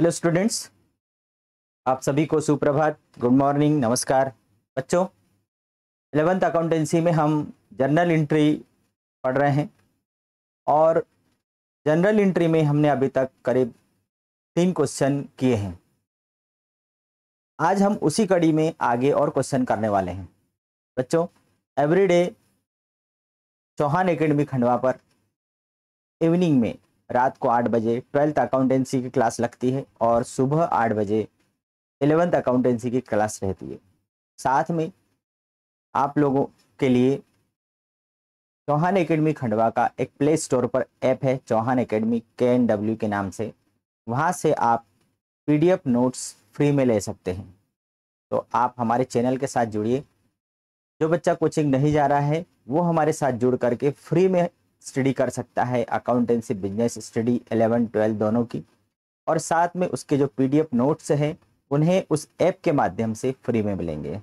Hello students आप सभी को सुप्रभात गुड मॉर्निंग नमस्कार बच्चों एलेवेंथ अकाउंटेंसी में हम जनरल इंट्री पढ़ रहे हैं और जनरल इंट्री में हमने अभी तक करीब तीन क्वेश्चन किए हैं आज हम उसी कड़ी में आगे और क्वेश्चन करने वाले हैं बच्चों एवरीडे चौहान एकेडमी खंडवा पर इवनिंग में रात को आठ बजे ट्वेल्थ अकाउंटेंसी की क्लास लगती है और सुबह आठ बजे एलेवेंथ अकाउंटेंसी की क्लास रहती है साथ में आप लोगों के लिए चौहान एकेडमी खंडवा का एक प्ले स्टोर पर ऐप है चौहान एकेडमी के एन डब्ल्यू के नाम से वहाँ से आप पीडीएफ नोट्स फ्री में ले सकते हैं तो आप हमारे चैनल के साथ जुड़िए जो बच्चा कोचिंग नहीं जा रहा है वो हमारे साथ जुड़ करके फ्री में स्टडी कर सकता है accountancy business study eleven twelve दोनों की और साथ में उसके जो पी नोट्स हैं उन्हें उस ऐप के माध्यम से फ्री में मिलेंगे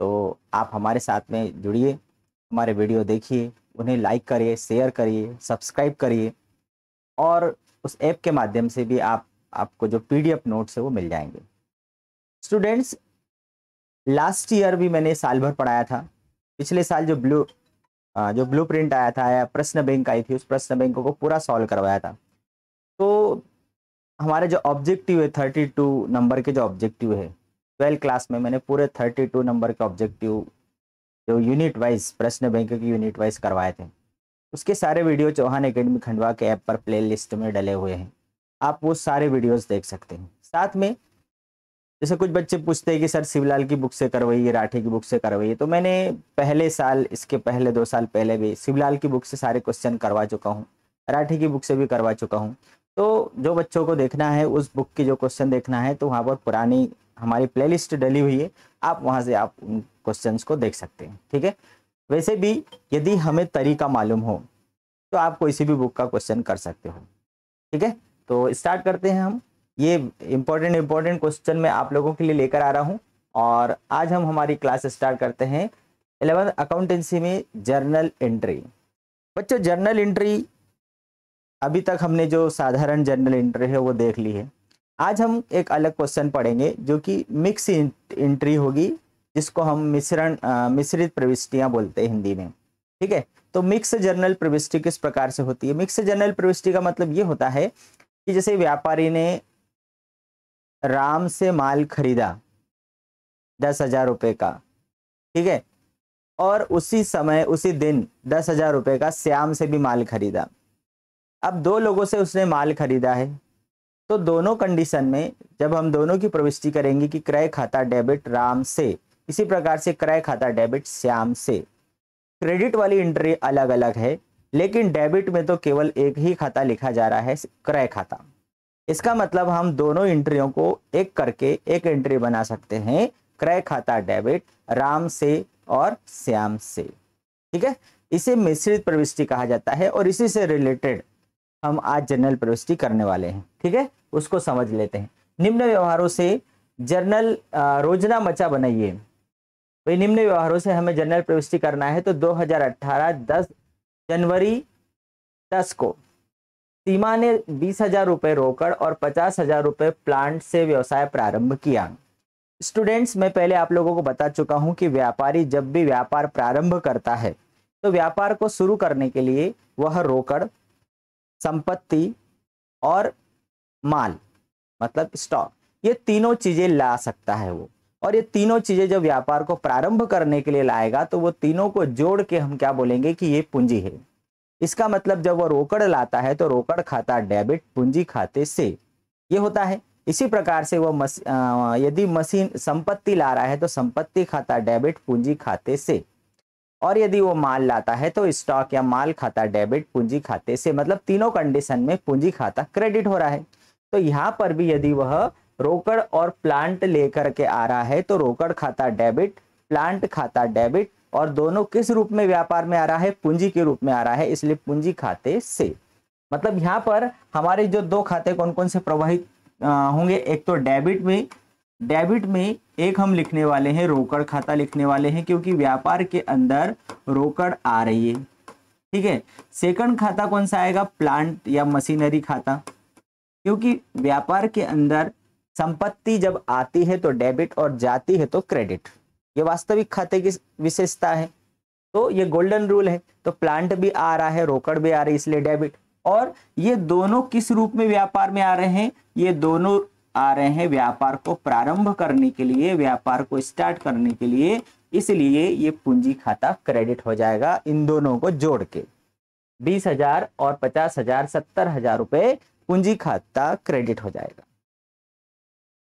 तो आप हमारे साथ में जुड़िए हमारे वीडियो देखिए उन्हें लाइक करिए शेयर करिए सब्सक्राइब करिए और उस ऐप के माध्यम से भी आप आपको जो पीडीएफ नोट्स है वो मिल जाएंगे स्टूडेंट्स लास्ट ईयर भी मैंने साल भर पढ़ाया था पिछले साल जो ब्लू हाँ, जो ब्लू प्रिंट आया था या प्रश्न बैंक आई थी उस प्रश्न बैंक को पूरा सॉल्व करवाया था तो हमारे जो ऑब्जेक्टिव है थर्टी टू नंबर के जो ऑब्जेक्टिव है ट्वेल्थ क्लास में मैंने पूरे थर्टी टू नंबर के ऑब्जेक्टिव जो यूनिट वाइज प्रश्न बैंक के यूनिट वाइज करवाए थे उसके सारे वीडियो चौहान अकेडमी खंडवा के ऐप पर प्ले लिस्ट में डले हुए हैं आप वो सारे वीडियोस देख सकते हैं साथ में जैसे कुछ बच्चे पूछते हैं कि सर शिवलाल की बुक से करवाइए राठे की बुक से करवाइए तो मैंने पहले साल इसके पहले दो साल पहले भी शिवलाल की बुक से सारे क्वेश्चन करवा चुका हूँ राठे की बुक से भी करवा चुका हूँ तो जो बच्चों को देखना है उस बुक की जो क्वेश्चन देखना है तो वहाँ पर पुरानी हमारी प्लेलिस्ट डली हुई है आप वहाँ से आप उन क्वेश्चन को देख सकते हैं ठीक है वैसे भी यदि हमें तरीका मालूम हो तो आप कोई सी भी बुक का क्वेश्चन कर सकते हो ठीक है तो स्टार्ट करते हैं हम ये इम्पोर्टेंट इम्पोर्टेंट क्वेश्चन मैं आप लोगों के लिए लेकर आ रहा हूँ और आज हम हमारी क्लास स्टार्ट करते हैं एलेवन अकाउंटेंसी में जर्नल एंट्री बच्चों जर्नल एंट्री अभी तक हमने जो साधारण जर्नल एंट्री है वो देख ली है आज हम एक अलग क्वेश्चन पढ़ेंगे जो कि मिक्स एंट्री होगी जिसको हम मिश्रण मिश्रित प्रविष्टियाँ बोलते हैं हिंदी में ठीक है तो मिक्स जर्नल प्रविष्टि किस प्रकार से होती है मिक्स जर्नल प्रविष्टि का मतलब ये होता है कि जैसे व्यापारी ने राम से माल खरीदा दस हजार रुपये का ठीक है और उसी समय उसी दिन दस हजार रुपये का श्याम से भी माल खरीदा अब दो लोगों से उसने माल खरीदा है तो दोनों कंडीशन में जब हम दोनों की प्रविष्टि करेंगे कि क्रय खाता डेबिट राम से इसी प्रकार से क्रय खाता डेबिट श्याम से क्रेडिट वाली एंट्री अलग अलग है लेकिन डेबिट में तो केवल एक ही खाता लिखा जा रहा है क्रय खाता इसका मतलब हम दोनों एंट्रियों को एक करके एक एंट्री बना सकते हैं क्रय खाता डेबिट राम से और श्याम से ठीक है इसे मिश्रित प्रविष्टि कहा जाता है और इसी से रिलेटेड हम आज जनरल प्रविष्टि करने वाले हैं ठीक है उसको समझ लेते हैं निम्न व्यवहारों से जर्नल रोजना मचा बनाइए वही निम्न व्यवहारों से हमें जनरल प्रविष्टि करना है तो 2018 10 जनवरी 10 को सीमा ने बीस हजार रुपये रोकड़ और पचास हजार रुपये प्लांट से व्यवसाय प्रारंभ किया स्टूडेंट्स मैं पहले आप लोगों को बता चुका हूं कि व्यापारी जब भी व्यापार प्रारंभ करता है तो व्यापार को शुरू करने के लिए वह रोकड़ संपत्ति और माल मतलब स्टॉक ये तीनों चीजें ला सकता है वो और ये तीनों चीजें जब व्यापार को प्रारंभ करने के लिए लाएगा तो वो तीनों को जोड़ के हम क्या बोलेंगे कि ये पूंजी है इसका मतलब जब वह रोकड़ लाता है तो रोकड़ खाता डेबिट पूंजी खाते से ये होता है इसी प्रकार से वह मस, यदि मशीन संपत्ति ला रहा है तो संपत्ति खाता डेबिट पूंजी खाते से और यदि वो माल लाता है तो स्टॉक या माल खाता डेबिट पूंजी खाते से मतलब तीनों कंडीशन में पूंजी खाता क्रेडिट हो रहा है तो यहाँ पर भी यदि वह रोकड़ और प्लांट लेकर के आ रहा है तो रोकड़ खाता डेबिट प्लांट खाता डेबिट और दोनों किस रूप में व्यापार में आ रहा है पूंजी के रूप में आ रहा है इसलिए पूंजी खाते से मतलब यहाँ पर हमारे जो दो खाते कौन कौन से प्रवाहित होंगे एक तो डेबिट में डेबिट में एक हम लिखने वाले हैं रोकड़ खाता लिखने वाले हैं क्योंकि व्यापार के अंदर रोकड़ आ रही है ठीक है सेकंड खाता कौन सा आएगा प्लांट या मशीनरी खाता क्योंकि व्यापार के अंदर संपत्ति जब आती है तो डेबिट और जाती है तो क्रेडिट ये वास्तविक खाते की विशेषता है तो ये गोल्डन रूल है तो प्लांट भी आ रहा है रोकड़ भी आ रही है इसलिए डेबिट और ये दोनों किस रूप में व्यापार में आ रहे हैं ये दोनों आ रहे हैं व्यापार को प्रारंभ करने के लिए व्यापार को स्टार्ट करने के लिए इसलिए ये पूंजी खाता क्रेडिट हो जाएगा इन दोनों को जोड़ के बीस हजार और पचास हजार सत्तर हजार रुपये पूंजी खाता क्रेडिट हो जाएगा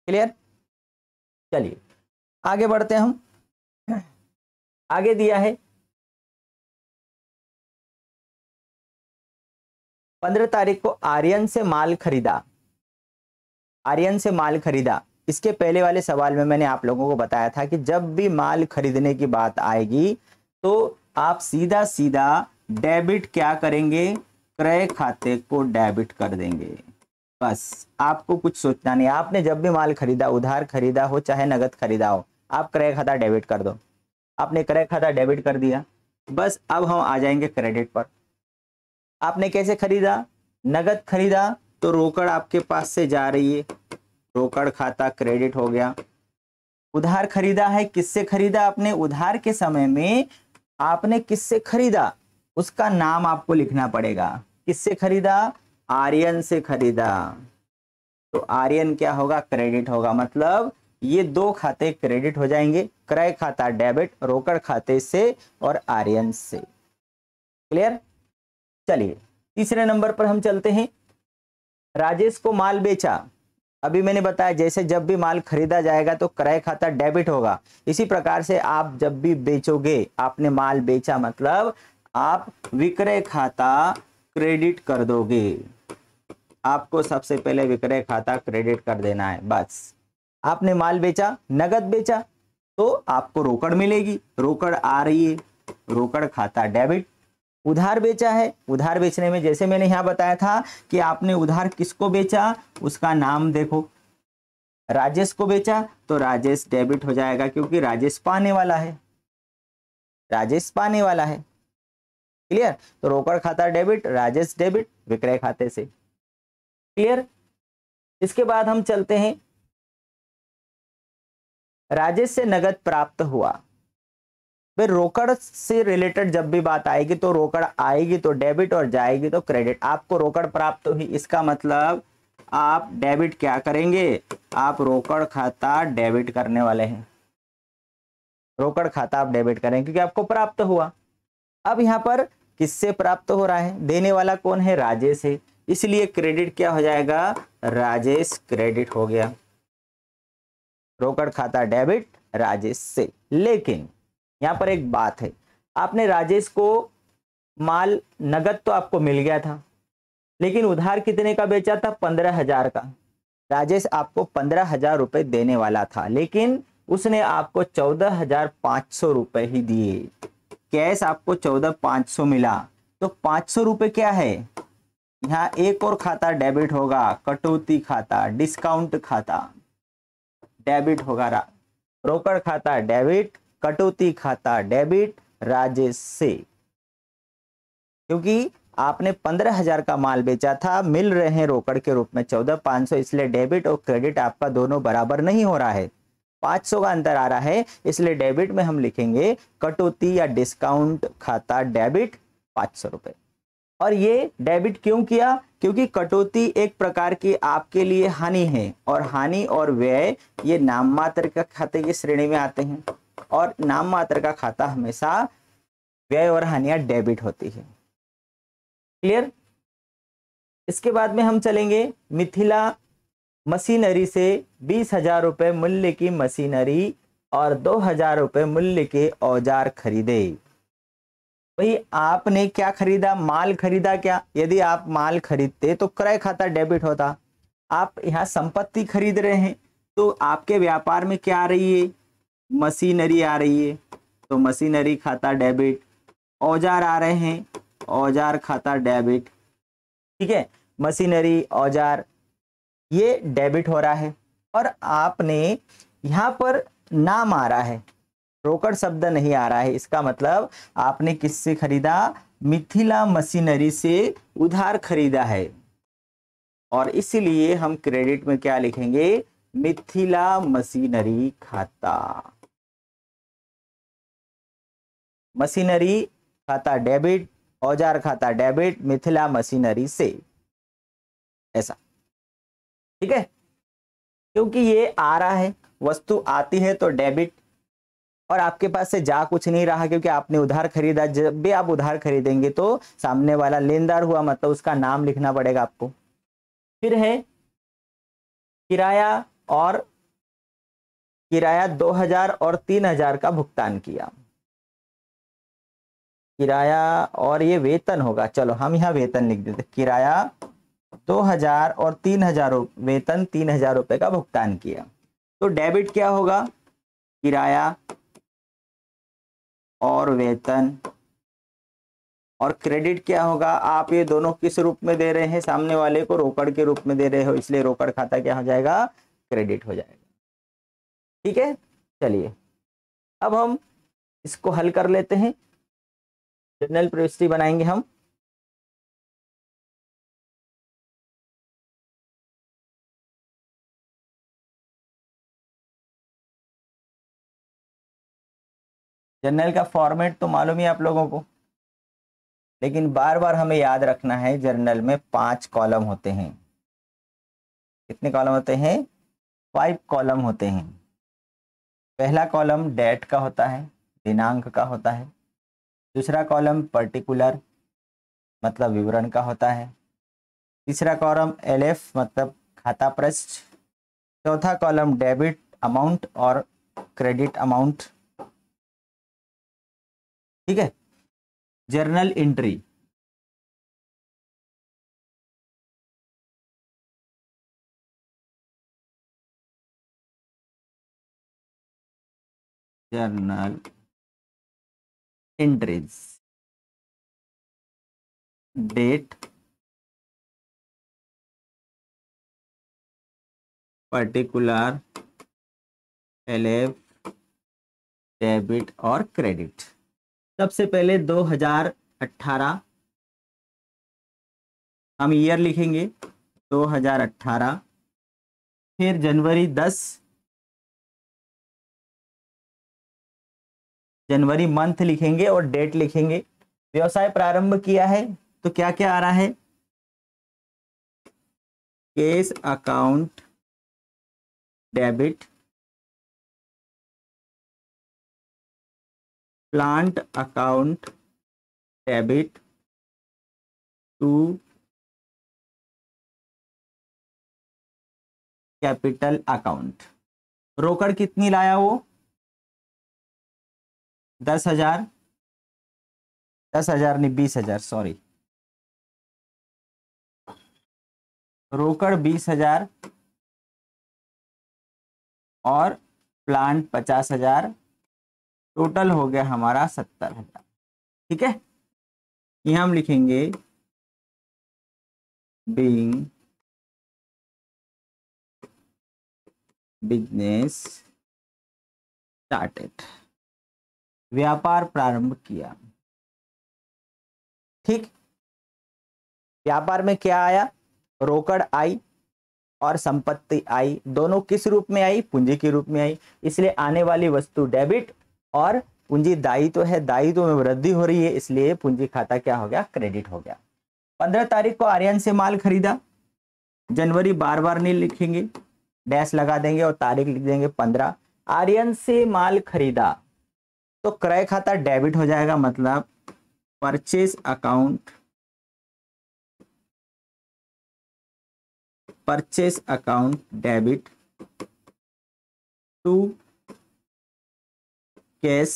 क्लियर चलिए आगे बढ़ते हैं हम आगे दिया है पंद्रह तारीख को आर्यन से माल खरीदा आर्यन से माल खरीदा इसके पहले वाले सवाल में मैंने आप लोगों को बताया था कि जब भी माल खरीदने की बात आएगी तो आप सीधा सीधा डेबिट क्या करेंगे क्रय खाते को डेबिट कर देंगे बस आपको कुछ सोचना नहीं आपने जब भी माल खरीदा उधार खरीदा हो चाहे नगद खरीदा हो आप क्रय खाता डेबिट कर दो आपने क्रय खाता डेबिट कर दिया बस अब हम आ जाएंगे क्रेडिट पर आपने कैसे खरीदा नगद खरीदा तो रोकड़ आपके पास से जा रही है रोकड़ खाता क्रेडिट हो गया उधार खरीदा है किससे खरीदा आपने उधार के समय में आपने किससे खरीदा उसका नाम आपको लिखना पड़ेगा किससे खरीदा आर्यन से खरीदा तो आर्यन क्या होगा क्रेडिट होगा मतलब ये दो खाते क्रेडिट हो जाएंगे क्रय खाता डेबिट रोकड़ खाते से और आर्यन से क्लियर चलिए तीसरे नंबर पर हम चलते हैं राजेश को माल बेचा अभी मैंने बताया जैसे जब भी माल खरीदा जाएगा तो क्रय खाता डेबिट होगा इसी प्रकार से आप जब भी बेचोगे आपने माल बेचा मतलब आप विक्रय खाता क्रेडिट कर दोगे आपको सबसे पहले विक्रय खाता क्रेडिट कर देना है बस आपने माल बेचा नगद बेचा तो आपको रोकड़ मिलेगी रोकड़ आ रही है रोकड़ खाता डेबिट उधार बेचा है उधार बेचने में जैसे मैंने यहां बताया था कि आपने उधार किसको बेचा उसका नाम देखो राजेश को बेचा तो राजेश डेबिट हो जाएगा क्योंकि राजेश पाने वाला है राजेश पाने वाला है क्लियर तो रोकड़ खाता डेबिट राजेश डेबिट विक्रय खाते से क्लियर इसके बाद हम चलते हैं राजेश से नगद प्राप्त हुआ फिर रोकड़ से रिलेटेड जब भी बात आएगी तो रोकड़ आएगी तो डेबिट और जाएगी तो क्रेडिट आपको रोकड़ प्राप्त हुई इसका मतलब आप डेबिट क्या करेंगे आप रोकड़ खाता डेबिट करने वाले हैं रोकड़ खाता आप डेबिट करेंगे क्योंकि आपको प्राप्त हुआ अब यहाँ पर किससे प्राप्त हो रहा है देने वाला कौन है राजेश है इसलिए क्रेडिट क्या हो जाएगा राजेश क्रेडिट हो गया रोकड़ खाता डेबिट राजेश से लेकिन यहाँ पर एक बात है आपने राजेश को माल नगद तो आपको मिल गया था लेकिन उधार कितने का बेचा था पंद्रह हजार का राजेश आपको पंद्रह हजार रुपये देने वाला था लेकिन उसने आपको चौदह हजार पाँच सौ रुपये ही दिए कैश आपको चौदह पाँच सौ मिला तो पाँच सौ रुपये क्या है यहाँ एक और खाता डेबिट होगा कटौती खाता डिस्काउंट खाता डेबिट होगा रोकड़ खाता डेबिट कटौती खाता डेबिट राजेश से क्योंकि आपने पंद्रह हजार का माल बेचा था मिल रहे हैं रोकड़ के रूप में चौदह पांच सौ इसलिए डेबिट और क्रेडिट आपका दोनों बराबर नहीं हो रहा है पांच सौ का अंतर आ रहा है इसलिए डेबिट में हम लिखेंगे कटौती या डिस्काउंट खाता डेबिट पांच सौ रुपए और ये डेबिट क्यों किया क्योंकि कटौती एक प्रकार की आपके लिए हानि है और हानि और व्यय ये नाम मात्र का खाते की श्रेणी में आते हैं और नाम मात्र का खाता हमेशा व्यय और हानियां डेबिट होती है क्लियर इसके बाद में हम चलेंगे मिथिला मशीनरी से बीस हजार रुपये मूल्य की मशीनरी और दो हजार रुपये मूल्य के औजार खरीदे भाई आपने क्या खरीदा माल खरीदा क्या यदि आप माल खरीदते तो क्रय खाता डेबिट होता आप यहाँ संपत्ति खरीद रहे हैं तो आपके व्यापार में क्या आ रही है मशीनरी आ रही है तो मशीनरी खाता डेबिट औजार आ रहे हैं औजार खाता डेबिट ठीक है मशीनरी औजार ये डेबिट हो रहा है और आपने यहाँ पर नाम आ रहा है ब्रोकर शब्द नहीं आ रहा है इसका मतलब आपने किससे खरीदा मिथिला मशीनरी से उधार खरीदा है और इसलिए हम क्रेडिट में क्या लिखेंगे मिथिला मशीनरी खाता मशीनरी खाता डेबिट औजार खाता डेबिट मिथिला मशीनरी से ऐसा ठीक है क्योंकि ये आ रहा है वस्तु आती है तो डेबिट और आपके पास से जा कुछ नहीं रहा क्योंकि आपने उधार खरीदा जब भी आप उधार खरीदेंगे तो सामने वाला लेनदार हुआ मतलब उसका नाम लिखना पड़ेगा आपको फिर है किराया और किराया 2000 और 3000 का भुगतान किया किराया और ये वेतन होगा चलो हम यहाँ वेतन लिख देते किराया 2000 और 3000 वेतन 3000 रुपए का भुगतान किया तो डेबिट क्या होगा किराया और वेतन और क्रेडिट क्या होगा आप ये दोनों किस रूप में दे रहे हैं सामने वाले को रोकड़ के रूप में दे रहे हो इसलिए रोकड़ खाता क्या हो जाएगा क्रेडिट हो जाएगा ठीक है चलिए अब हम इसको हल कर लेते हैं जनरल प्रविष्टि बनाएंगे हम जर्नल का फॉर्मेट तो मालूम ही आप लोगों को लेकिन बार बार हमें याद रखना है जर्नल में पांच कॉलम होते हैं कितने कॉलम होते हैं फाइव कॉलम होते हैं पहला कॉलम डेट का होता है दिनांक का होता है दूसरा कॉलम पर्टिकुलर मतलब विवरण का होता है तीसरा कॉलम एफ मतलब खाता प्रश्न चौथा कॉलम डेबिट अमाउंट और क्रेडिट अमाउंट ठीक है journal entry journal entries date particular LF debit और क्रेडिट सबसे पहले 2018 हम ईयर लिखेंगे 2018 फिर जनवरी 10 जनवरी मंथ लिखेंगे और डेट लिखेंगे व्यवसाय प्रारंभ किया है तो क्या क्या आ रहा है cash account debit plant account debit to capital account रोकड़ कितनी लाया वो दस हजार दस हजार नहीं बीस हजार सॉरी रोकड़ बीस हजार और प्लांट पचास हजार टोटल हो गया हमारा सत्तर हजार ठीक है यहां हम लिखेंगे being बिजनेस स्टार्टेड व्यापार प्रारंभ किया ठीक व्यापार में क्या आया रोकड़ आई और संपत्ति आई दोनों किस रूप में आई पूंजी के रूप में आई इसलिए आने वाली वस्तु डेबिट और पूंजी दायित्व तो है दायित्व तो में वृद्धि हो रही है इसलिए पूंजी खाता क्या हो गया क्रेडिट हो गया पंद्रह तारीख को आर्यन से माल खरीदा जनवरी बार बार नहीं लिखेंगे डैश लगा देंगे और तारीख लिख देंगे पंद्रह आर्यन से माल खरीदा तो क्रय खाता डेबिट हो जाएगा मतलब purchase account purchase account debit to cash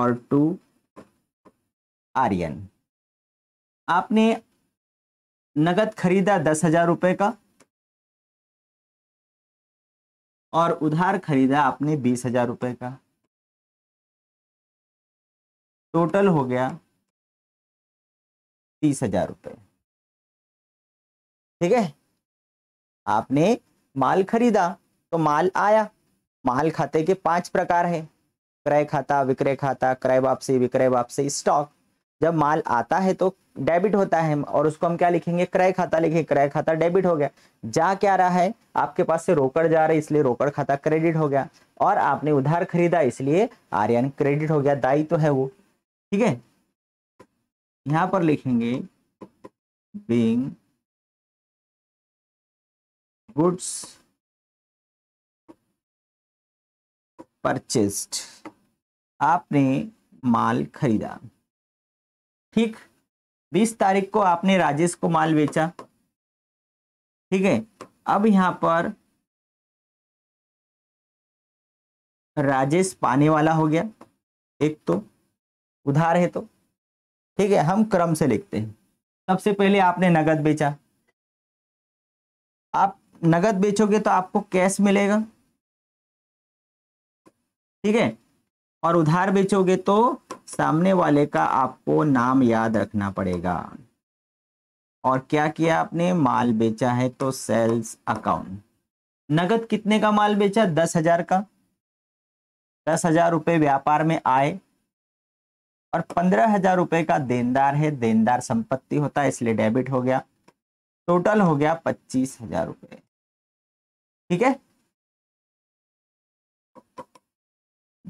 और टू आर्यन आपने नगद खरीदा दस हजार रुपये का और उधार खरीदा आपने बीस हजार रुपये का टोटल हो गया तीस हजार रुपये ठीक है आपने माल खरीदा तो माल आया माल खाते के पांच प्रकार है क्रय खाता विक्रय खाता क्रय वापसी विक्रय वापसी स्टॉक जब माल आता है तो डेबिट होता है और उसको हम क्या लिखेंगे क्रय खाता लिखे क्रय खाता डेबिट हो गया जा क्या रहा है आपके पास से रोकड़ जा रहा है इसलिए रोकड़ खाता क्रेडिट हो गया और आपने उधार खरीदा इसलिए आर्यन क्रेडिट हो गया दाई तो है वो ठीक है यहां पर लिखेंगे बींग गुड्स परचेस्ड आपने माल खरीदा ठीक बीस तारीख को आपने राजेश को माल बेचा ठीक है अब यहां पर राजेश पाने वाला हो गया एक तो उधार है तो ठीक है हम क्रम से लिखते हैं सबसे पहले आपने नगद बेचा आप नगद बेचोगे तो आपको कैश मिलेगा ठीक है और उधार बेचोगे तो सामने वाले का आपको नाम याद रखना पड़ेगा और क्या किया आपने माल बेचा है तो सेल्स अकाउंट नगद कितने का माल बेचा दस हजार का दस हजार रुपये व्यापार में आए और पंद्रह हजार रुपये का देनदार है देनदार संपत्ति होता है इसलिए डेबिट हो गया टोटल हो गया पच्चीस हजार रुपये ठीक है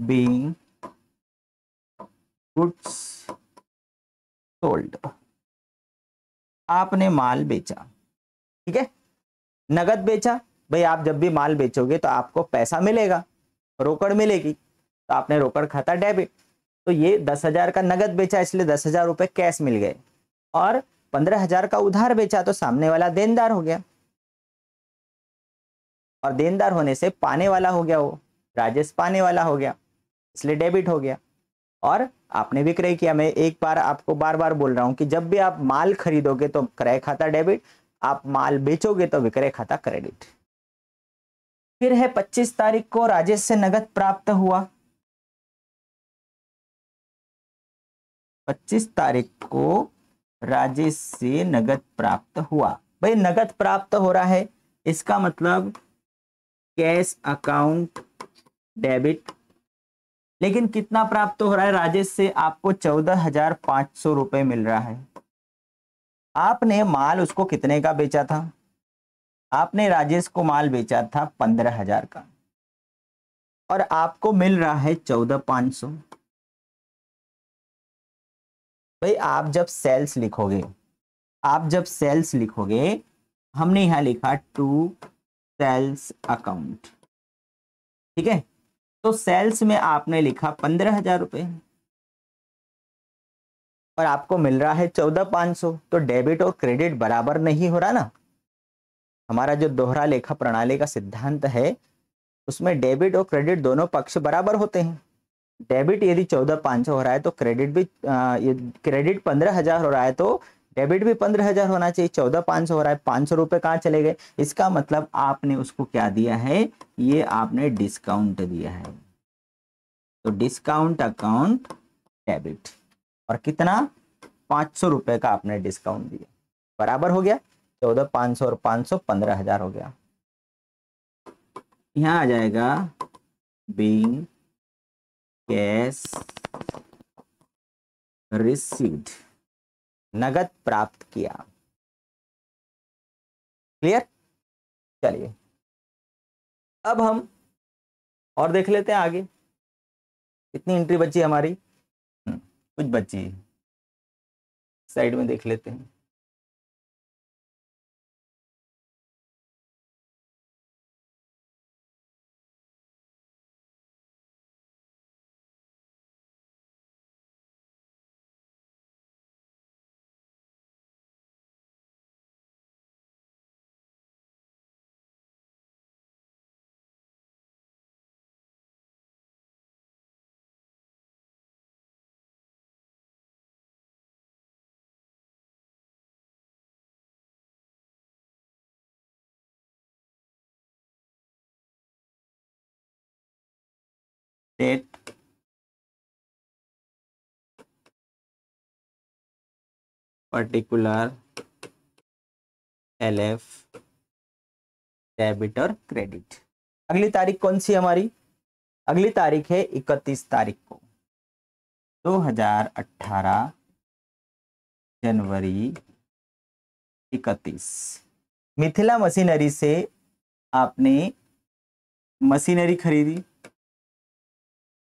being goods sold. आपने माल बेचा ठीक है नगद बेचा भाई आप जब भी माल बेचोगे तो आपको पैसा मिलेगा रोकड़ मिलेगी तो आपने रोकड़ खाता डेबिट तो ये दस हजार का नगद बेचा इसलिए दस हजार रुपये कैश मिल गए और पंद्रह हजार का उधार बेचा तो सामने वाला देनदार हो गया और देनदार होने से पाने वाला हो गया वो राजेश पाने वाला हो गया इसलिए डेबिट हो गया और आपने भी क्रय किया मैं एक बार आपको बार बार बोल रहा हूँ कि जब भी आप माल खरीदोगे तो क्रय खाता डेबिट आप माल बेचोगे तो विक्रय खाता क्रेडिट फिर है पच्चीस तारीख को राजेश से नगद प्राप्त हुआ पच्चीस तारीख को राजेश से नगद प्राप्त हुआ भाई नगद प्राप्त हो रहा है इसका मतलब कैश अकाउंट डेबिट लेकिन कितना प्राप्त हो रहा है राजेश से आपको चौदह हजार पाँच सौ रुपये मिल रहा है आपने माल उसको कितने का बेचा था आपने राजेश को माल बेचा था पंद्रह हजार का और आपको मिल रहा है चौदह पांच सौ भाई आप जब सेल्स लिखोगे आप जब सेल्स लिखोगे हमने यहां लिखा टू सेल्स अकाउंट ठीक है तो सेल्स में आपने लिखा पंद्रह हजार रुपये और आपको मिल रहा है चौदह पाँच सौ तो डेबिट और क्रेडिट बराबर नहीं हो रहा ना हमारा जो दोहरा लेखा प्रणाली का सिद्धांत है उसमें डेबिट और क्रेडिट दोनों पक्ष बराबर होते हैं डेबिट यदि चौदह पाँच हो रहा है तो क्रेडिट भी क्रेडिट पंद्रह हजार हो रहा है तो डेबिट भी पंद्रह हजार होना चाहिए चौदह पांच सौ हो रहा है पांच सौ रुपए कहाँ चले गए इसका मतलब आपने उसको क्या दिया है ये आपने डिस्काउंट दिया है तो डिस्काउंट अकाउंट डेबिट और कितना पांच सौ रुपए का आपने डिस्काउंट दिया बराबर हो गया चौदह पांच सौ और पांच सौ पंद्रह हजार हो गया यहां आ जाएगा बींग कैश रिसीव्ड नगद प्राप्त किया क्लियर चलिए अब हम और देख लेते हैं आगे कितनी एंट्री बची हमारी हम्म, कुछ बची साइड में देख लेते हैं पर्टिकुलर particular lf डेबिट और क्रेडिट अगली तारीख कौन सी हमारी अगली तारीख है इकतीस तारीख को 2018 जनवरी इकतीस मिथिला मशीनरी से आपने मशीनरी खरीदी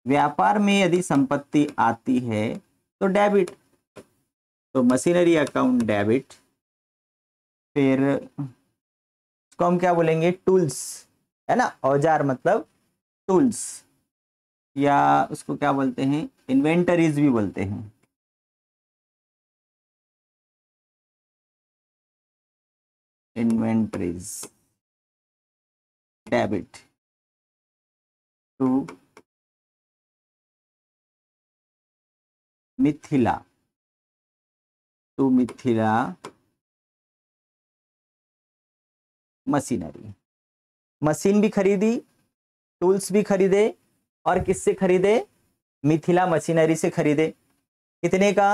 व्यापार में यदि संपत्ति आती है तो डेबिट तो मशीनरी अकाउंट डेबिट फिर इसको हम क्या बोलेंगे टूल्स है ना औजार मतलब टूल्स या उसको क्या बोलते हैं इन्वेंटरीज भी बोलते हैं inventories debit to Mithila to तो मिथिला मशीनरी मशीन भी खरीदी टूल्स भी खरीदे और किससे खरीदे मिथिला मशीनरी से खरीदे कितने का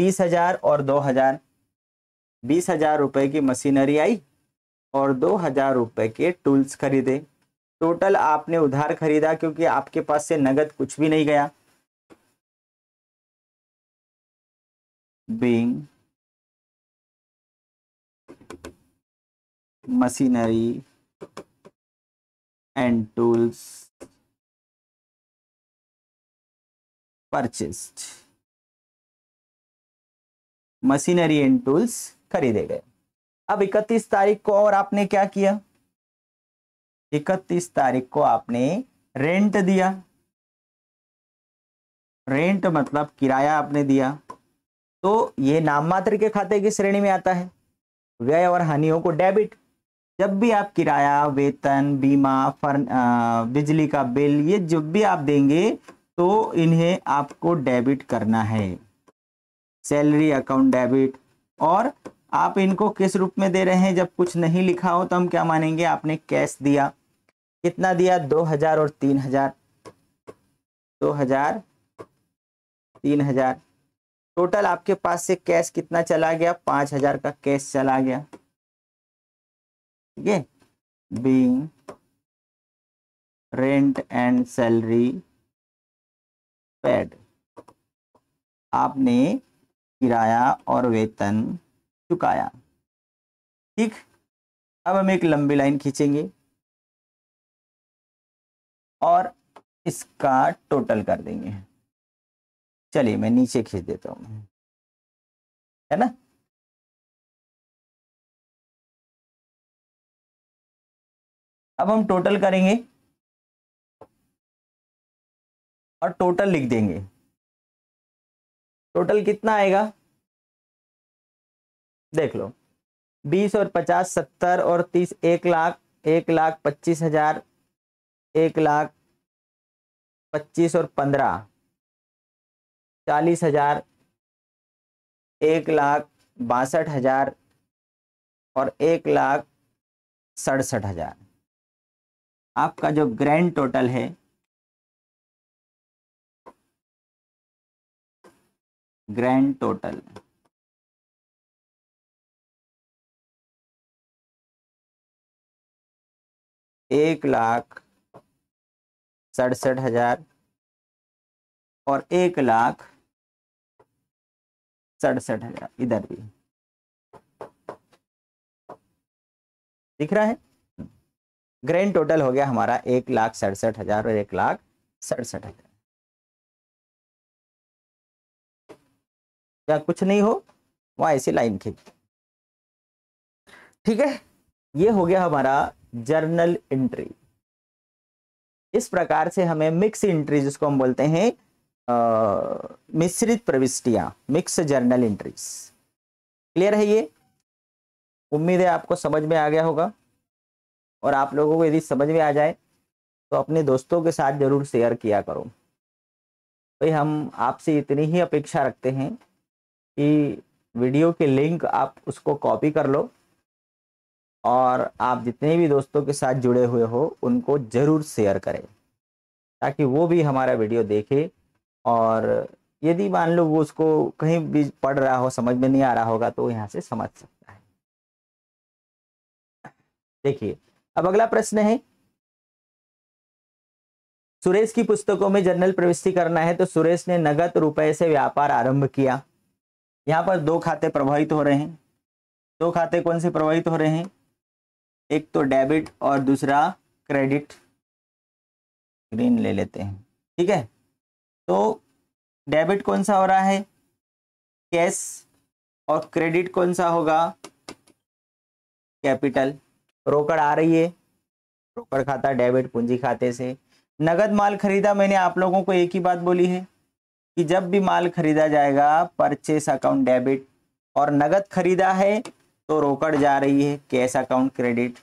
बीस हजार और दो हजार बीस हजार रुपये की मशीनरी आई और दो हजार रुपए के टूल्स खरीदे टोटल आपने उधार खरीदा क्योंकि आपके पास से नगद कुछ भी नहीं गया being machinery and tools purchased machinery and tools खरीदे गए अब इकतीस तारीख को और आपने क्या किया इकतीस तारीख को आपने रेंट दिया रेंट मतलब किराया आपने दिया तो ये नाम मात्र के खाते की श्रेणी में आता है व्यय और हानियों को डेबिट जब भी आप किराया वेतन बीमा फर्न बिजली का बिल ये जब भी आप देंगे तो इन्हें आपको डेबिट करना है सैलरी अकाउंट डेबिट और आप इनको किस रूप में दे रहे हैं जब कुछ नहीं लिखा हो तो हम क्या मानेंगे आपने कैश दिया कितना दिया दो हजार और तीन हजार दो हजार तीन हजार टोटल आपके पास से कैश कितना चला गया पांच हजार का कैश चला गया ठीक है being rent and salary paid आपने किराया और वेतन चुकाया ठीक अब हम एक लंबी लाइन खींचेंगे और इसका टोटल कर देंगे चलिए मैं नीचे खींच देता हूँ हम्म। है ना अब हम टोटल करेंगे और टोटल लिख देंगे टोटल कितना आएगा देख लो बीस और पचास सत्तर और तीस एक लाख एक लाख पच्चीस हजार एक लाख पच्चीस और पंद्रह चालीस हजार एक लाख बासठ हजार और एक लाख सड़सठ हजार आपका जो ग्रैंड टोटल है ग्रैंड टोटल एक लाख सड़सठ हजार और एक लाख सड़सठ हजार इधर भी दिख रहा है ग्रैंड टोटल हो गया हमारा एक लाख सड़सठ हजार और एक लाख सड़सठ हजार या कुछ नहीं हो वहां ऐसी लाइन खींच ठीक है ये हो गया हमारा जर्नल एंट्री इस प्रकार से हमें मिक्स एंट्री जिसको हम बोलते हैं मिश्रित प्रविष्टियां मिक्स जर्नल एंट्रीज क्लियर है ये उम्मीद है आपको समझ में आ गया होगा और आप लोगों को यदि समझ में आ जाए तो अपने दोस्तों के साथ जरूर शेयर किया करो भाई तो हम आपसे इतनी ही अपेक्षा रखते हैं कि वीडियो के लिंक आप उसको कॉपी कर लो और आप जितने भी दोस्तों के साथ जुड़े हुए हो उनको ज़रूर शेयर करें ताकि वो भी हमारा वीडियो देखें और यदि मान लो वो उसको कहीं भी पढ़ रहा हो समझ में नहीं आ रहा होगा तो यहाँ से समझ सकता है देखिए अब अगला प्रश्न है सुरेश की पुस्तकों में जनरल प्रविष्टि करना है तो सुरेश ने नगद रुपए से व्यापार आरंभ किया यहाँ पर दो खाते प्रभावित हो रहे हैं दो खाते कौन से प्रभावित हो रहे हैं एक तो डेबिट और दूसरा क्रेडिट ग्रीन ले लेते हैं ठीक है तो डेबिट कौन सा हो रहा है कैश और क्रेडिट कौन सा होगा कैपिटल रोकड़ आ रही है रोकड़ खाता डेबिट पूंजी खाते से नगद माल खरीदा मैंने आप लोगों को एक ही बात बोली है कि जब भी माल खरीदा जाएगा परचेस अकाउंट डेबिट और नगद खरीदा है तो रोकड़ जा रही है कैश अकाउंट क्रेडिट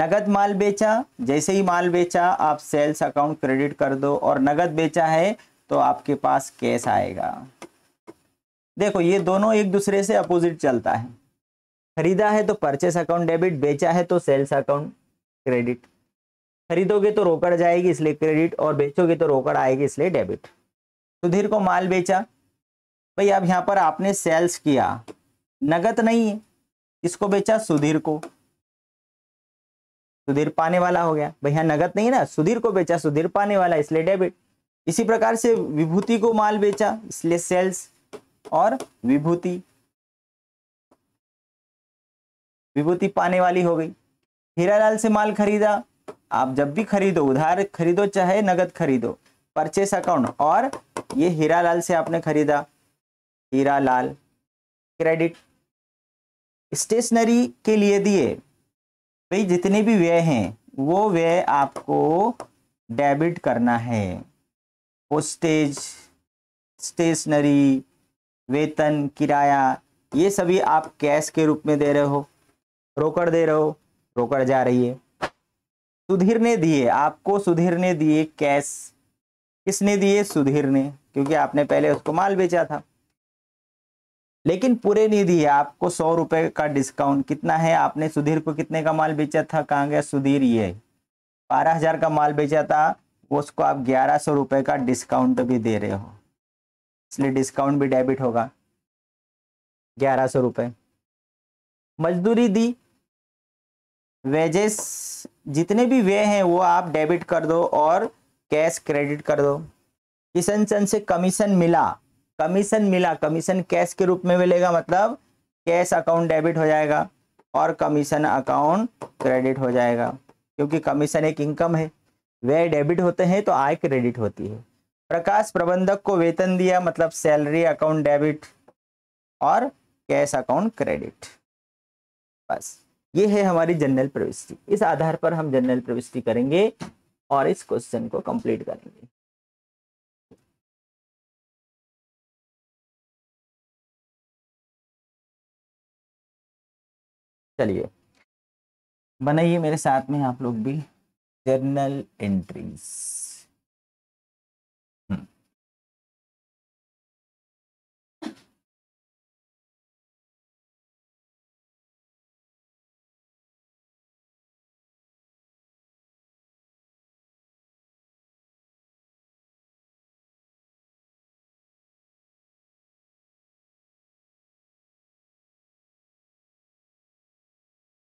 नगद माल बेचा जैसे ही माल बेचा आप सेल्स अकाउंट क्रेडिट कर दो और नगद बेचा है तो आपके पास कैश आएगा देखो ये दोनों एक दूसरे से अपोजिट चलता है खरीदा है तो परचेस अकाउंट डेबिट बेचा है तो सेल्स अकाउंट क्रेडिट खरीदोगे तो रोकड़ जाएगी इसलिए क्रेडिट और बेचोगे तो रोकड़ आएगी इसलिए डेबिट सुधीर को माल बेचा भाई अब यहाँ पर आपने सेल्स किया नगद नहीं है इसको बेचा सुधीर को सुधीर पाने वाला हो गया भैया नगद नहीं ना सुधीर को बेचा सुधीर पाने वाला इसलिए डेबिट इसी प्रकार से विभूति को माल बेचा इसलिए सेल्स और विभूति विभूति पाने वाली हो गई हीरालाल से माल खरीदा आप जब भी खरीदो उधार खरीदो चाहे नगद खरीदो परचेस अकाउंट और ये हीरालाल से आपने खरीदा हीरालाल क्रेडिट स्टेशनरी के लिए दिए भाई जितने भी व्यय हैं वो व्यय आपको डेबिट करना है पोस्टेज स्टेशनरी वेतन किराया ये सभी आप कैश के रूप में दे रहे हो रोकड़ दे रहे हो रोकड़ जा रही है सुधीर ने दिए आपको सुधीर ने दिए कैश किसने दिए सुधीर ने क्योंकि आपने पहले उसको माल बेचा था लेकिन पूरे नहीं दिए आपको सौ रुपये का डिस्काउंट कितना है आपने सुधीर को कितने का माल बेचा था कहाँ गया सुधीर ये बारह हजार का माल बेचा था उसको आप ग्यारह सौ रुपये का डिस्काउंट भी दे रहे हो इसलिए डिस्काउंट भी डेबिट होगा ग्यारह सौ रुपये मजदूरी दी वेजेस जितने भी वे हैं वो आप डेबिट कर दो और कैश क्रेडिट कर दो किशन चंद से कमीशन मिला कमीशन मिला कमीशन कैश के रूप में मिलेगा मतलब कैश अकाउंट डेबिट हो जाएगा और कमीशन अकाउंट क्रेडिट हो जाएगा क्योंकि कमीशन एक इनकम है व्यय डेबिट होते हैं तो आय क्रेडिट होती है प्रकाश प्रबंधक को वेतन दिया मतलब सैलरी अकाउंट डेबिट और कैश अकाउंट क्रेडिट बस ये है हमारी जनरल प्रविष्टि इस आधार पर हम जनरल प्रविष्टि करेंगे और इस क्वेश्चन को कंप्लीट करेंगे चलिए बनाइए मेरे साथ में आप लोग भी जर्नल एंट्रीज hmm.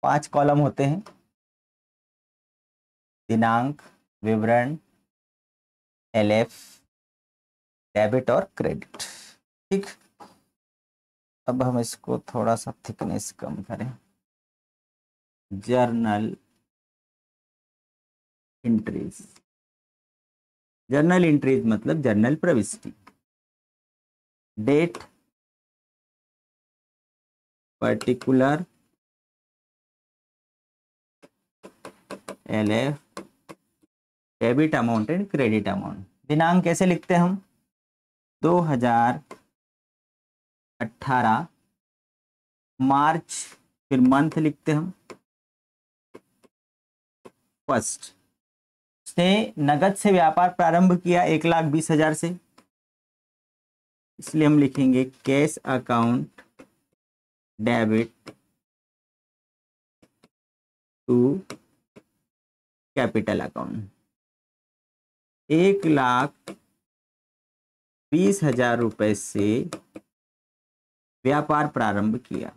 पांच कॉलम होते हैं दिनांक विवरण एलएफ डेबिट और क्रेडिट ठीक अब हम इसको थोड़ा सा थिकनेस कम करें जर्नल इंट्रीज जर्नल इंट्रीज मतलब जर्नल प्रविष्टि date particular L F debit amount and credit amount दिनांक कैसे लिखते हैं हम 2018 मार्च फिर मंथ लिखते हम फर्स्ट उसने नगद से व्यापार प्रारंभ किया एक लाख बीस हजार से इसलिए हम लिखेंगे cash account debit to capital account एक लाख बीस हजार रुपये से व्यापार प्रारंभ किया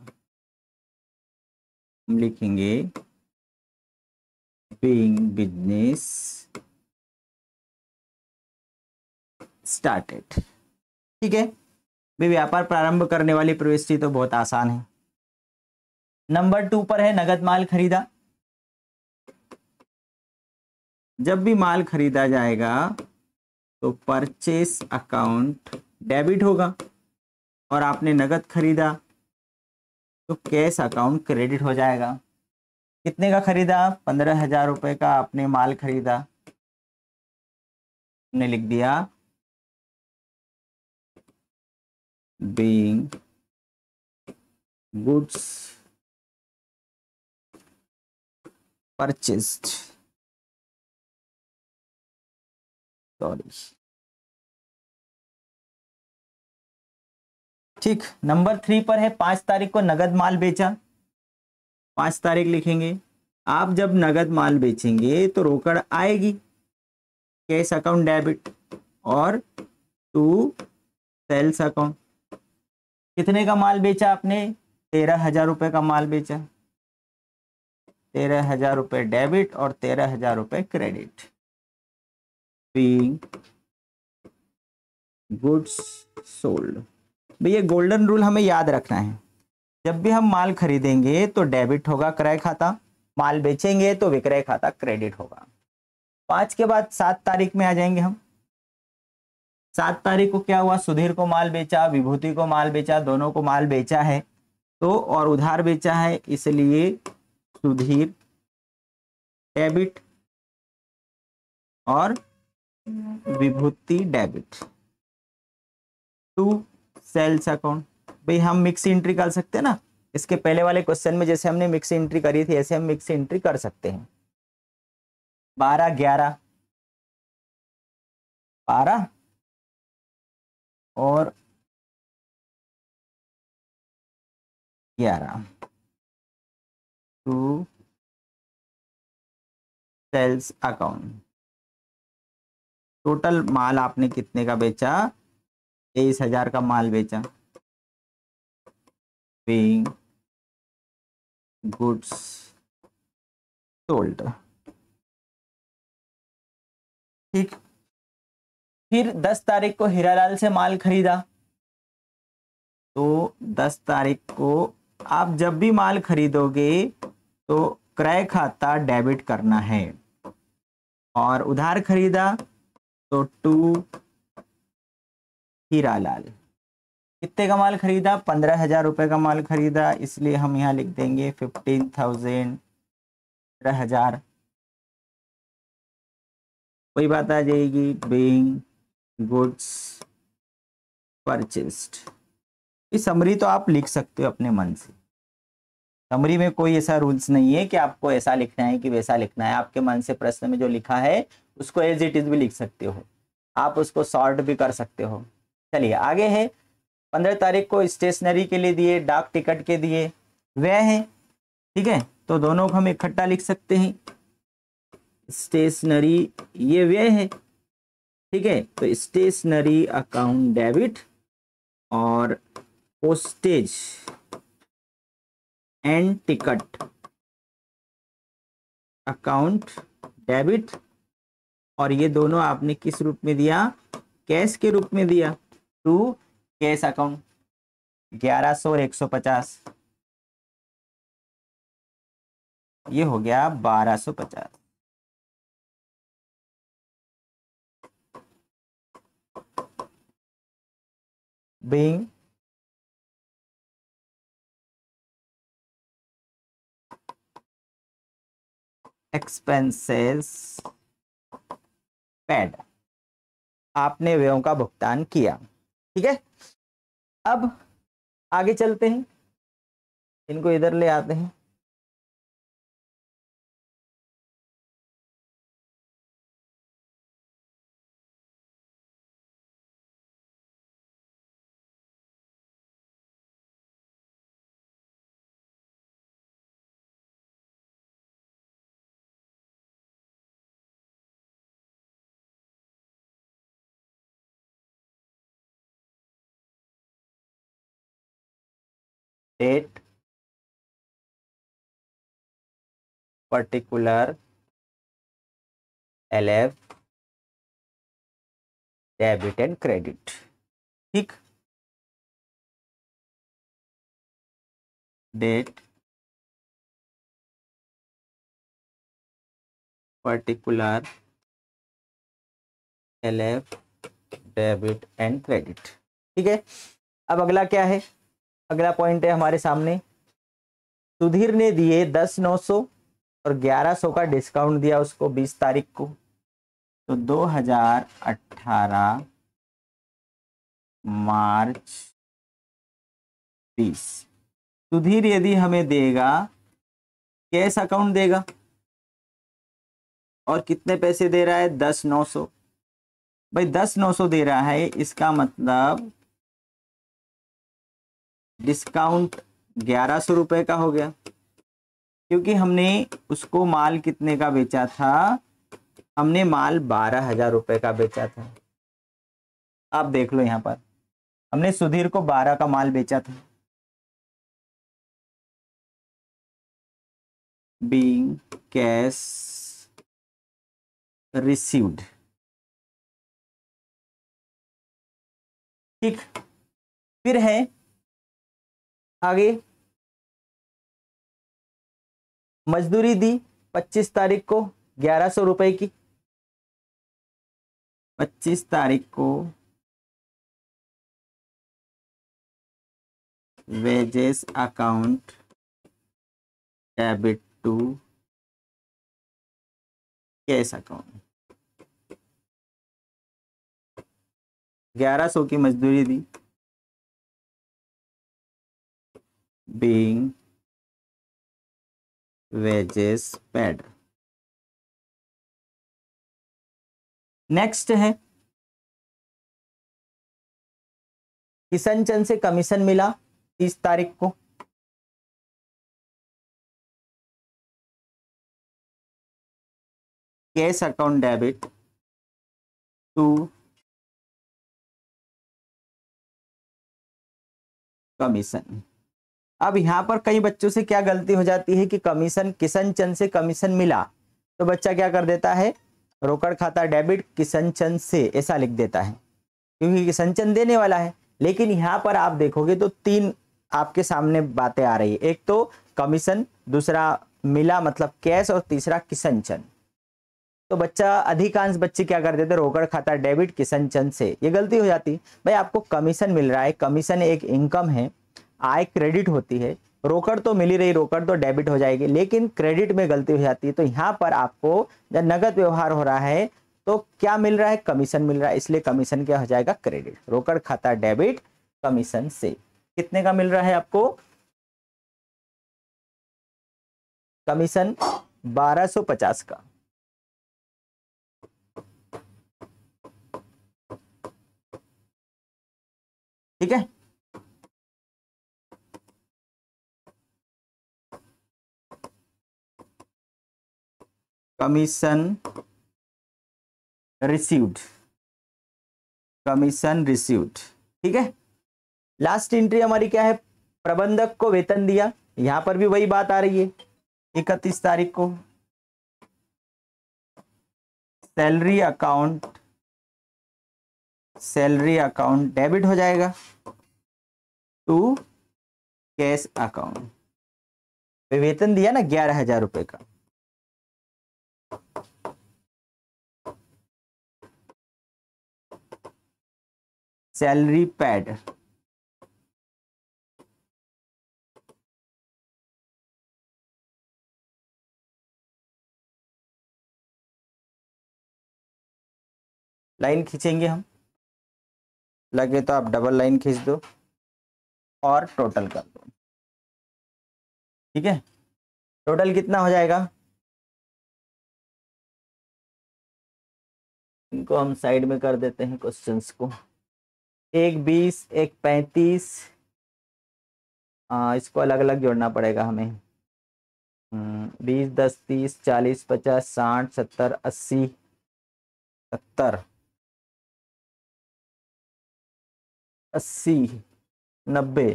हम लिखेंगे being बिजनेस स्टार्टेड ठीक है भी व्यापार प्रारंभ करने वाली प्रविष्टि तो बहुत आसान है नंबर टू पर है नगद माल खरीदा जब भी माल खरीदा जाएगा तो परचेस अकाउंट डेबिट होगा और आपने नगद खरीदा तो कैश अकाउंट क्रेडिट हो जाएगा कितने का खरीदा पंद्रह हजार रुपये का आपने माल खरीदा ने लिख दिया बींग गुड्स परचेस्ड डॉलर्स ठीक नंबर थ्री पर है पांच तारीख को नगद माल बेचा पांच तारीख लिखेंगे आप जब नगद माल बेचेंगे तो रोकड़ आएगी कैश अकाउंट डेबिट और टू सेल्स अकाउंट कितने का माल बेचा आपने तेरह हजार रुपये का माल बेचा तेरह हजार रुपये डेबिट और तेरह हजार रुपये क्रेडिट being गुड्स सोल्ड भैया गोल्डन रूल हमें याद रखना है जब भी हम माल खरीदेंगे तो डेबिट होगा क्रय खाता माल बेचेंगे तो विक्रय खाता क्रेडिट होगा पांच के बाद सात तारीख में आ जाएंगे हम सात तारीख को क्या हुआ सुधीर को माल बेचा विभूति को माल बेचा दोनों को माल बेचा है तो और उधार बेचा है इसलिए सुधीर डेबिट और Vibhuti debit to sales account भाई हम मिक्स एंट्री कर सकते हैं ना इसके पहले वाले क्वेश्चन में जैसे हमने मिक्स एंट्री करी थी ऐसे हम मिक्स एंट्री कर सकते हैं बारह ग्यारह बारह और ग्यारह टू सेल्स अकाउंट टोटल माल आपने कितने का बेचा तेईस हजार का माल बेचा being गुड्स सोल्ड ठीक फिर दस तारीख को हीरालाल से माल खरीदा तो दस तारीख को आप जब भी माल खरीदोगे तो क्रय खाता डेबिट करना है और उधार खरीदा तो टू हीरा लाल कितने का माल खरीदा पंद्रह हजार रुपये का माल खरीदा इसलिए हम यहाँ लिख देंगे फिफ्टीन थाउजेंड पंद्रह हजार कोई बात आ जाएगी बीइंग गुड्स परचेस्ड ये समरी तो आप लिख सकते हो अपने मन से समरी में कोई ऐसा रूल्स नहीं है कि आपको ऐसा लिखना है कि वैसा लिखना है आपके मन से प्रश्न में जो लिखा है उसको एज इट इज भी लिख सकते हो आप उसको सॉर्ट भी कर सकते हो चलिए आगे है पंद्रह तारीख को स्टेशनरी के लिए दिए डाक टिकट के दिए वह है ठीक है तो दोनों को हम इकट्ठा लिख सकते हैं स्टेशनरी ये व्यय है ठीक है तो स्टेशनरी अकाउंट डेबिट और postage and ticket account debit और ये दोनों आपने किस रूप में दिया कैश के रूप में दिया टू कैश अकाउंट ग्यारह सौ और एक सौ पचास ये हो गया बारह सौ पचास बिंग एक्सपेंसेस पेड आपने व्ययों का भुगतान किया ठीक है अब आगे चलते हैं इनको इधर ले आते हैं particular LF debit and credit ठीक date particular L F debit and credit ठीक है अब अगला क्या है अगला पॉइंट है हमारे सामने सुधीर ने दिए दस नौ सौ और 1100 का डिस्काउंट दिया उसको 20 तारीख को तो 2018 मार्च 20 सुधीर यदि हमें देगा कैश अकाउंट देगा और कितने पैसे दे रहा है दस नौ सौ भाई दस नौ सौ दे रहा है इसका मतलब डिस्काउंट ग्यारह सौ रुपये का हो गया क्योंकि हमने उसको माल कितने का बेचा था हमने माल बारह हजार रुपए का बेचा था आप देख लो यहाँ पर हमने सुधीर को बारह का माल बेचा था बींग कैश रिसीव्ड ठीक फिर है आगे मजदूरी दी 25 तारीख को ग्यारह सौ रुपये की 25 तारीख को wages account debit to cash account ग्यारह सौ की मजदूरी दी बींग वेजेस पेड नेक्स्ट है किशन चंद से कमीशन मिला तीस तारीख को cash account debit to commission अब यहाँ पर कई बच्चों से क्या गलती हो जाती है कि कमीशन किशन चंद से कमीशन मिला तो बच्चा क्या कर देता है रोकड़ खाता डेबिट किशन चंद से ऐसा लिख देता है क्योंकि किशन चंद देने वाला है लेकिन यहाँ पर आप देखोगे तो तीन आपके सामने बातें आ रही है एक तो कमीशन दूसरा मिला मतलब कैश और तीसरा किशन चंद तो बच्चा अधिकांश बच्चे क्या कर देते रोकड़ खाता डेबिट किशन चंद से ये गलती हो जाती भाई आपको कमीशन मिल रहा है कमीशन एक इनकम है आय क्रेडिट होती है रोकड़ तो मिली रही रोकड़ तो डेबिट हो जाएगी लेकिन क्रेडिट में गलती हो जाती है तो यहाँ पर आपको जब नगद व्यवहार हो रहा है तो क्या मिल रहा है कमीशन मिल रहा है इसलिए कमीशन क्या हो जाएगा क्रेडिट रोकड़ खाता डेबिट कमीशन से कितने का मिल रहा है आपको कमीशन 1250 का ठीक है commission received कमीशन रिसीव्ड ठीक है लास्ट एंट्री हमारी क्या है प्रबंधक को वेतन दिया यहां पर भी वही बात आ रही है इकतीस तारीख को salary account salary account debit हो जाएगा टू कैश अकाउंट वेतन दिया ना ग्यारह हजार रुपए का सैलरी पैड लाइन खींचेंगे हम लगे तो आप डबल लाइन खींच दो और टोटल कर दो ठीक है टोटल कितना हो जाएगा इनको हम साइड में कर देते हैं क्वेश्चंस को एक बीस एक पैंतीस हाँ, इसको अलग अलग जोड़ना पड़ेगा हमें हम्म, बीस दस तीस चालीस पचास साठ सत्तर अस्सी सत्तर अस्सी नब्बे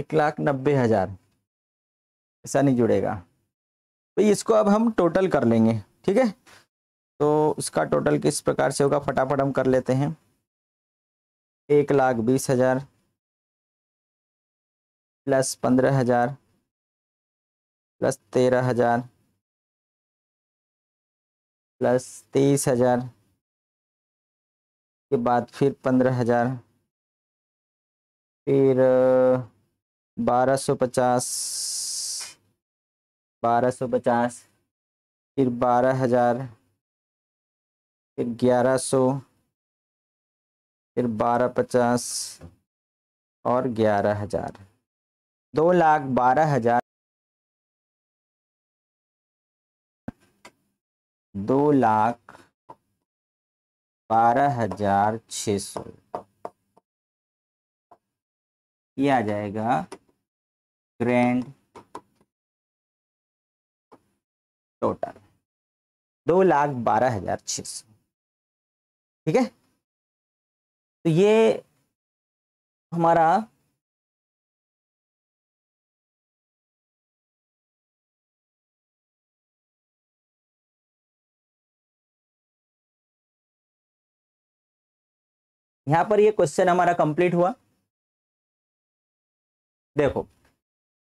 एक लाख नब्बे हज़ार ऐसा नहीं जुड़ेगा भाई इसको अब हम टोटल कर लेंगे ठीक है तो उसका टोटल किस प्रकार से होगा फटाफट हम कर लेते हैं एक लाख बीस हज़ार प्लस पंद्रह हज़ार प्लस तेरह हज़ार प्लस तेईस हज़ार के बाद फिर पंद्रह हज़ार फिर बारह सौ पचास बारह सौ पचास फिर बारह हज़ार फिर ग्यारह सौ फिर बारह पचास और ग्यारह हजार दो लाख बारह हजार दो लाख बारह हजार छ सौ ये आ जाएगा ग्रैंड टोटल दो लाख बारह हजार छ सौ ठीक है तो ये हमारा यहां पर ये क्वेश्चन हमारा कंप्लीट हुआ देखो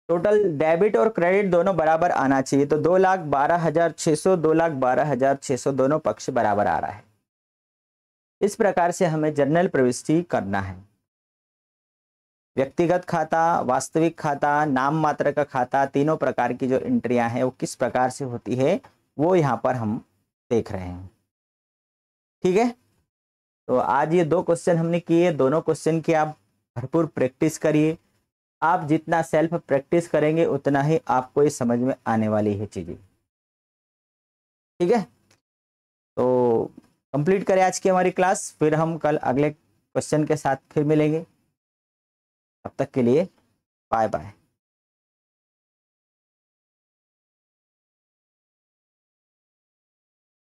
टोटल डेबिट और क्रेडिट दोनों बराबर आना चाहिए तो दो लाख बारह हजार छह सौ दो लाख बारह हजार छह सौ दोनों पक्ष बराबर आ रहा है इस प्रकार से हमें जर्नल प्रविष्टि करना है व्यक्तिगत खाता वास्तविक खाता नाम मात्र का खाता तीनों प्रकार की जो एंट्रियां हैं वो किस प्रकार से होती है वो यहाँ पर हम देख रहे हैं ठीक है तो आज ये दो क्वेश्चन हमने किए दोनों क्वेश्चन की आप भरपूर प्रैक्टिस करिए आप जितना सेल्फ प्रैक्टिस करेंगे उतना ही आपको ये समझ में आने वाली है चीज़ें ठीक है तो कंप्लीट करें आज की हमारी क्लास फिर हम कल अगले क्वेश्चन के साथ फिर मिलेंगे तब तक के लिए बाय बाय